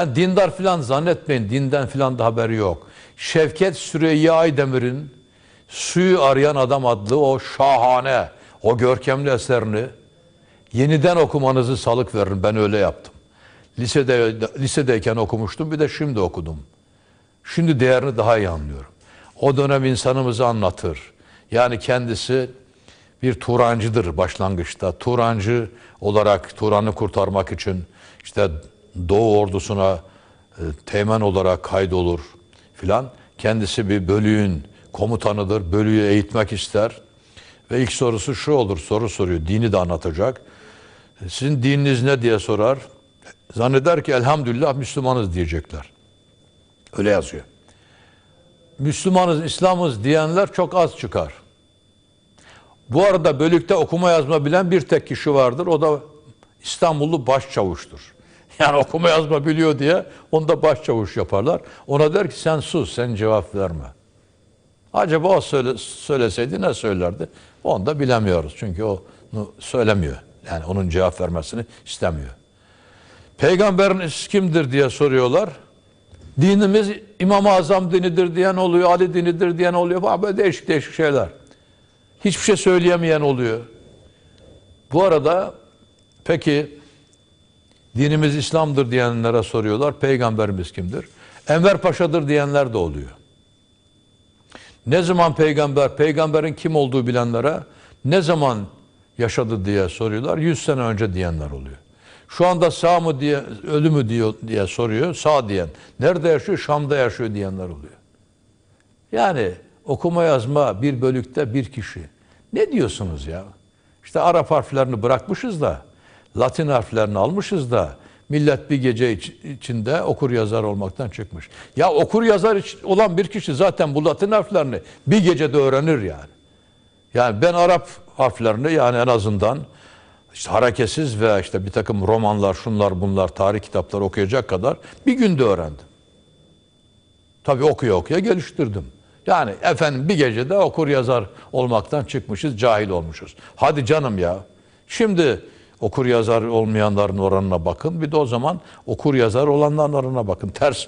Yani dindar filan zannetmeyin. Dinden filan da haberi yok. Şevket Süreyya Aydemir'in Suyu Arayan Adam adlı o şahane, o görkemli eserini yeniden okumanızı salık verin. Ben öyle yaptım. Lisede, lisedeyken okumuştum bir de şimdi okudum. Şimdi değerini daha iyi anlıyorum. O dönem insanımızı anlatır. Yani kendisi bir Turancıdır başlangıçta. Turancı olarak Turan'ı kurtarmak için işte Doğu ordusuna e, temen olarak kaydolur filan. Kendisi bir bölüğün komutanıdır. Bölüğü eğitmek ister. Ve ilk sorusu şu olur. Soru soruyor. Dini de anlatacak. E, sizin dininiz ne diye sorar. Zanneder ki elhamdülillah Müslümanız diyecekler. Öyle yazıyor. Müslümanız, İslamız diyenler çok az çıkar. Bu arada bölükte okuma yazma bilen bir tek kişi vardır. O da İstanbullu başçavuştur. Yani okuma yazma biliyor diye onu da başçavuş yaparlar. Ona der ki sen sus, sen cevap verme. Acaba o söyle, söyleseydi ne söylerdi? Onu da bilemiyoruz. Çünkü onu söylemiyor. Yani onun cevap vermesini istemiyor. Peygamberiniz kimdir diye soruyorlar. Dinimiz İmam-ı Azam dinidir diyen oluyor, Ali dinidir diyen oluyor falan böyle değişik değişik şeyler. Hiçbir şey söyleyemeyen oluyor. Bu arada peki Dinimiz İslam'dır diyenlere soruyorlar. Peygamberimiz kimdir? Enver Paşa'dır diyenler de oluyor. Ne zaman peygamber, peygamberin kim olduğu bilenlere ne zaman yaşadı diye soruyorlar. Yüz sene önce diyenler oluyor. Şu anda sağ mı diye, ölü mü diyor, diye soruyor. Sağ diyen. Nerede yaşıyor? Şam'da yaşıyor diyenler oluyor. Yani okuma yazma bir bölükte bir kişi. Ne diyorsunuz ya? İşte Arap harflerini bırakmışız da Latin harflerini almışız da millet bir gece içinde okur yazar olmaktan çıkmış. Ya okur yazar olan bir kişi zaten bu Latin harflerini bir gecede öğrenir yani. Yani ben Arap harflerini yani en azından işte hareketsiz veya işte bir takım romanlar, şunlar bunlar, tarih kitapları okuyacak kadar bir günde öğrendim. Tabii okuya okuya geliştirdim. Yani efendim bir gecede okur yazar olmaktan çıkmışız, cahil olmuşuz. Hadi canım ya. Şimdi okur yazar olmayanların oranına bakın. Bir de o zaman okur yazar olanların oranına bakın. Ters